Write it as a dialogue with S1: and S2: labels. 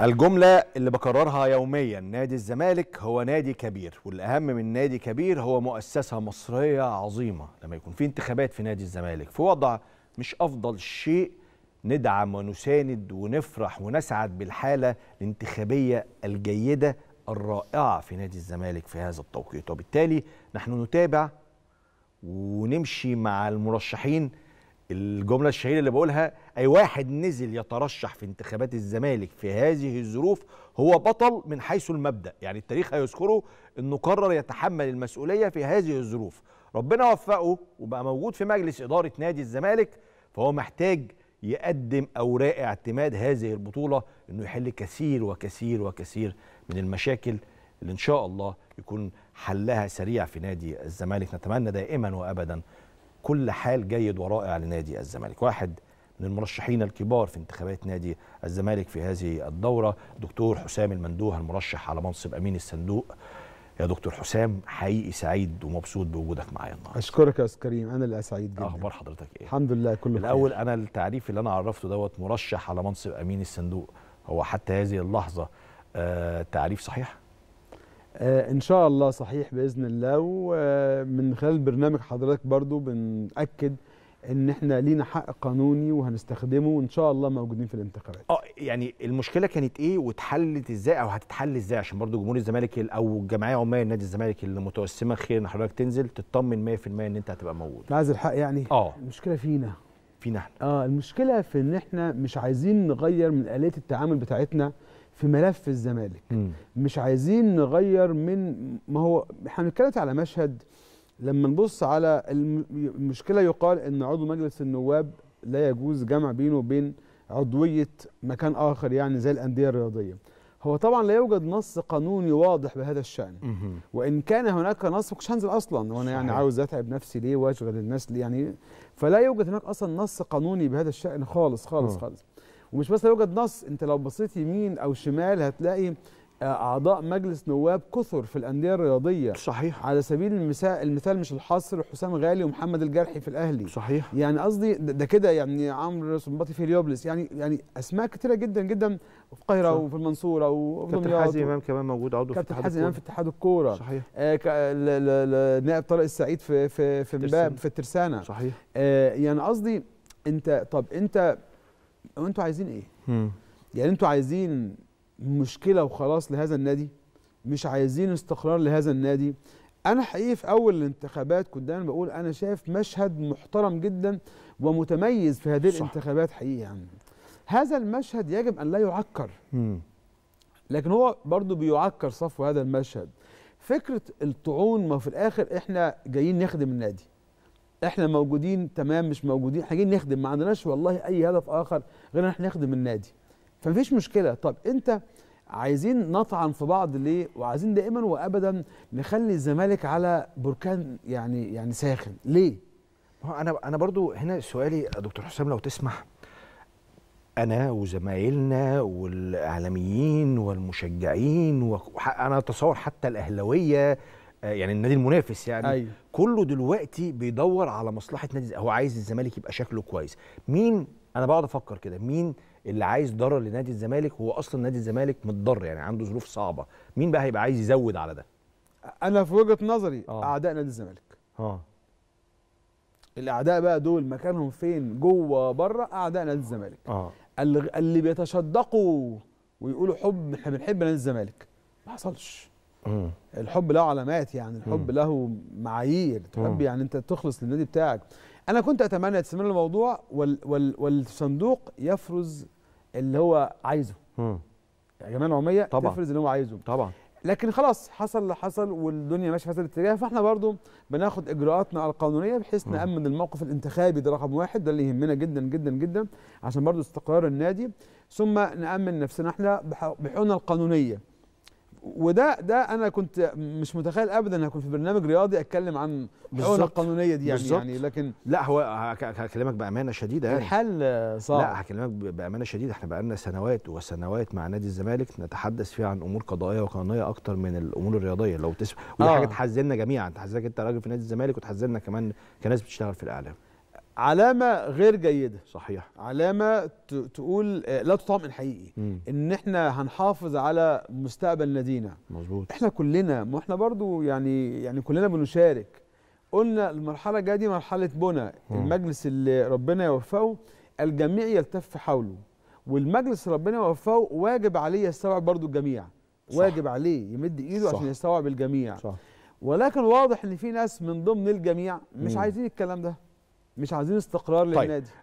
S1: الجملة اللي بكررها يوميا نادي الزمالك هو نادي كبير والأهم من نادي كبير هو مؤسسة مصرية عظيمة لما يكون في انتخابات في نادي الزمالك في وضع مش أفضل شيء ندعم ونساند ونفرح ونسعد بالحالة الانتخابية الجيدة الرائعة في نادي الزمالك في هذا التوقيت وبالتالي نحن نتابع ونمشي مع المرشحين الجملة الشهيرة اللي بقولها أي واحد نزل يترشح في انتخابات الزمالك في هذه الظروف هو بطل من حيث المبدأ يعني التاريخ هيذكره أنه قرر يتحمل المسؤولية في هذه الظروف ربنا وفقه وبقى موجود في مجلس إدارة نادي الزمالك فهو محتاج يقدم أوراق اعتماد هذه البطولة أنه يحل كثير وكثير وكثير من المشاكل اللي إن شاء الله يكون حلها سريع في نادي الزمالك نتمنى دائما وأبدا كل حال جيد ورائع لنادي الزمالك واحد من المرشحين الكبار في انتخابات نادي الزمالك في هذه الدورة دكتور حسام المندوه المرشح على منصب أمين الصندوق يا دكتور حسام حقيقي سعيد ومبسوط بوجودك معايا النهارده اشكرك يا استاذ كريم انا اللي سعيد جدا اخبار حضرتك ايه الحمد لله كله الاول خير. انا التعريف اللي انا عرفته دوت مرشح على منصب امين الصندوق هو حتى هذه اللحظه آه تعريف صحيح آه، ان شاء الله
S2: صحيح باذن الله ومن خلال برنامج حضرتك برضو بنأكد ان احنا لينا حق قانوني وهنستخدمه وان شاء الله موجودين في الانتخابات
S1: اه يعني المشكله كانت ايه واتحلت ازاي او هتتحل ازاي عشان برضو جمهور الزمالك او الجمعيه العموميه نادي الزمالك اللي متوسمه خير ان حضرتك تنزل تطمن 100% ان انت هتبقى موجود عايز الحق يعني اه المشكله فينا فينا احنا اه
S2: المشكله في ان احنا مش عايزين نغير من اليه التعامل بتاعتنا في ملف الزمالك م. مش عايزين نغير من ما هو هنتكلم على مشهد لما نبص على المشكله يقال ان عضو مجلس النواب لا يجوز جمع بينه وبين عضويه مكان اخر يعني زي الانديه الرياضيه هو طبعا لا يوجد نص قانوني واضح بهذا الشان وان كان هناك نص ما كنتش هنزل اصلا وانا يعني عاوز اتعب نفسي ليه واشغل الناس ليه يعني فلا يوجد هناك اصلا نص قانوني بهذا الشان خالص خالص أوه. خالص ومش بس يوجد نص انت لو بصيت يمين او شمال هتلاقي آه، اعضاء مجلس نواب كثر في الانديه الرياضيه صحيح على سبيل المثال المثال مش الحصر حسام غالي ومحمد الجرحي في الاهلي صحيح يعني قصدي ده كده يعني عمرو سنباطي في اليوبلس يعني يعني اسماء كتيره جدا جدا في القاهره وفي المنصوره وفي كابتن حازم امام
S1: كمان موجود عضو في كابتن حازم امام في
S2: اتحاد الكوره صحيح آه طارق السعيد في في في في, في الترسانه صحيح آه يعني قصدي انت طب انت او انتوا عايزين ايه؟ مم. يعني انتوا عايزين مشكله وخلاص لهذا النادي مش عايزين استقرار لهذا النادي انا حقيقي في اول الانتخابات كنت دايما بقول انا شايف مشهد محترم جدا ومتميز في هذه صح. الانتخابات حقيقي يعني هذا المشهد يجب ان لا يعكر مم. لكن هو برضه بيعكر صفو هذا المشهد فكره الطعون ما في الاخر احنا جايين نخدم النادي احنا موجودين تمام مش موجودين احنا جايين نخدم ما عندناش والله اي هدف اخر غير ان احنا نخدم النادي فمفيش مشكله طب انت عايزين نطعن في بعض ليه وعايزين دائما وابدا نخلي الزمالك على بركان يعني يعني ساخن ليه انا انا برضو هنا
S1: سؤالي دكتور حسام لو تسمح انا وزمايلنا والاعلاميين والمشجعين وانا اتصور حتى الاهلاويه آه، يعني النادي المنافس يعني أيوة. كله دلوقتي بيدور على مصلحه نادي هو عايز الزمالك يبقى شكله كويس مين انا بقعد افكر كده مين اللي عايز ضرر لنادي الزمالك هو اصلا نادي الزمالك متضرر يعني عنده ظروف صعبه مين بقى هيبقى عايز يزود على ده انا في وجهه نظري آه. اعداء نادي الزمالك اه الاعداء بقى دول
S2: مكانهم فين جوه بره اعداء نادي الزمالك اه اللي, اللي بيتشدقوا ويقولوا حب احنا بنحب نادي الزمالك ما حصلش الحب له علامات يعني الحب له معايير تحب يعني انت تخلص للنادي بتاعك انا كنت اتمنى تستمر الموضوع وال وال والصندوق يفرز اللي هو عايزه يا جماعه العموميه طبعا تفرز اللي هو عايزه طبعا لكن خلاص حصل اللي حصل والدنيا ماشيه في هذا الاتجاه فاحنا برضو بناخد اجراءاتنا القانونيه بحيث نامن الموقف الانتخابي ده رقم واحد ده اللي يهمنا جدا جدا جدا عشان برضو استقرار النادي ثم نامن نفسنا احنا بحقوقنا القانونيه وده ده انا كنت مش متخيل ابدا ان اكون في برنامج رياضي اتكلم عن الحقوق القانونيه دي يعني يعني
S1: لكن لا هو هكلمك بامانه شديده يعني الحل صعب لا هكلمك بامانه شديده احنا بقالنا سنوات وسنوات مع نادي الزمالك نتحدث فيها عن امور قضائيه وقانونيه اكتر من الامور الرياضيه لو تسمع ودي آه. حاجه تحزننا جميعا تحزنك انت راجل في نادي الزمالك وتحزننا كمان كناس بتشتغل في الاعلام علامه غير جيده صحيح علامه تقول آه، لا تطمئن حقيقي مم. ان
S2: احنا هنحافظ على مستقبل نادينا مظبوط احنا كلنا ما احنا برضو يعني يعني كلنا بنشارك قلنا المرحله الجايه دي مرحله بنى المجلس اللي ربنا يوفقه الجميع يلتف حوله والمجلس ربنا يوفقه واجب عليه يستوعب برضو الجميع صح. واجب عليه يمد ايده صح. عشان يستوعب الجميع صح. ولكن واضح ان في ناس من ضمن الجميع مش مم. عايزين الكلام ده مش عايزين استقرار طيب. للنادي